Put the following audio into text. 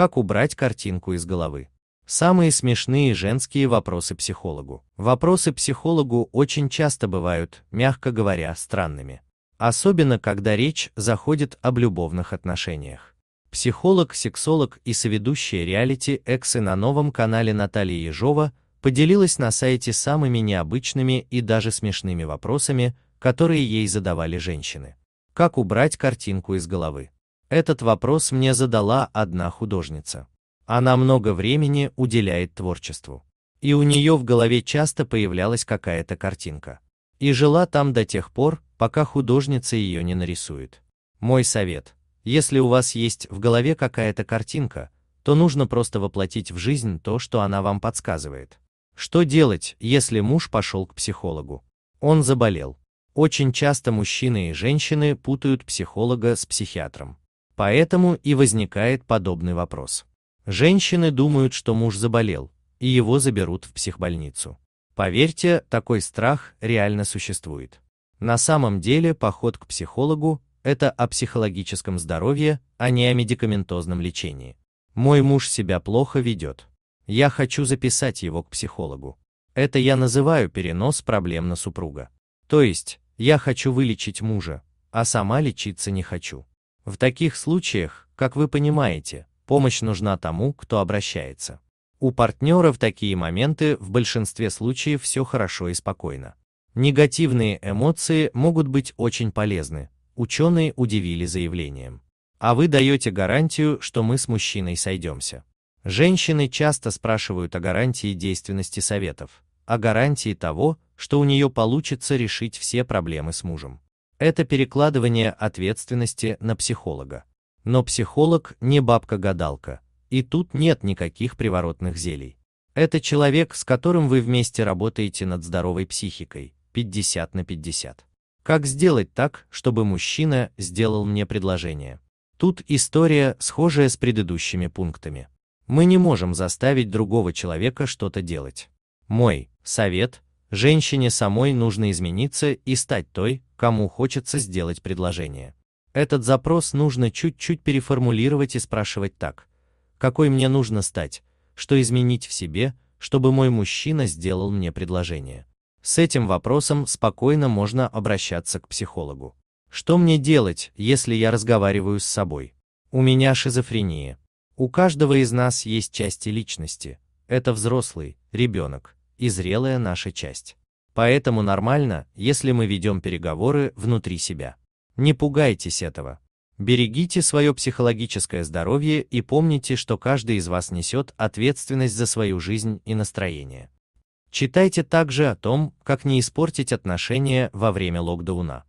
Как убрать картинку из головы? Самые смешные женские вопросы психологу. Вопросы психологу очень часто бывают, мягко говоря, странными. Особенно, когда речь заходит об любовных отношениях. Психолог, сексолог и соведущая реалити Эксы на новом канале Натальи Ежова поделилась на сайте самыми необычными и даже смешными вопросами, которые ей задавали женщины. Как убрать картинку из головы? Этот вопрос мне задала одна художница. Она много времени уделяет творчеству. И у нее в голове часто появлялась какая-то картинка. И жила там до тех пор, пока художница ее не нарисует. Мой совет. Если у вас есть в голове какая-то картинка, то нужно просто воплотить в жизнь то, что она вам подсказывает. Что делать, если муж пошел к психологу? Он заболел. Очень часто мужчины и женщины путают психолога с психиатром. Поэтому и возникает подобный вопрос. Женщины думают, что муж заболел, и его заберут в психбольницу. Поверьте, такой страх реально существует. На самом деле поход к психологу – это о психологическом здоровье, а не о медикаментозном лечении. Мой муж себя плохо ведет. Я хочу записать его к психологу. Это я называю перенос проблем на супруга. То есть, я хочу вылечить мужа, а сама лечиться не хочу. В таких случаях, как вы понимаете, помощь нужна тому, кто обращается. У партнера в такие моменты в большинстве случаев все хорошо и спокойно. Негативные эмоции могут быть очень полезны, ученые удивили заявлением. А вы даете гарантию, что мы с мужчиной сойдемся. Женщины часто спрашивают о гарантии действенности советов, о гарантии того, что у нее получится решить все проблемы с мужем это перекладывание ответственности на психолога. Но психолог не бабка-гадалка, и тут нет никаких приворотных зелий. Это человек, с которым вы вместе работаете над здоровой психикой, 50 на 50. Как сделать так, чтобы мужчина сделал мне предложение? Тут история, схожая с предыдущими пунктами. Мы не можем заставить другого человека что-то делать. Мой совет Женщине самой нужно измениться и стать той, кому хочется сделать предложение. Этот запрос нужно чуть-чуть переформулировать и спрашивать так. Какой мне нужно стать? Что изменить в себе, чтобы мой мужчина сделал мне предложение? С этим вопросом спокойно можно обращаться к психологу. Что мне делать, если я разговариваю с собой? У меня шизофрения. У каждого из нас есть части личности. Это взрослый, ребенок, и зрелая наша часть. Поэтому нормально, если мы ведем переговоры внутри себя. Не пугайтесь этого. Берегите свое психологическое здоровье и помните, что каждый из вас несет ответственность за свою жизнь и настроение. Читайте также о том, как не испортить отношения во время локдауна.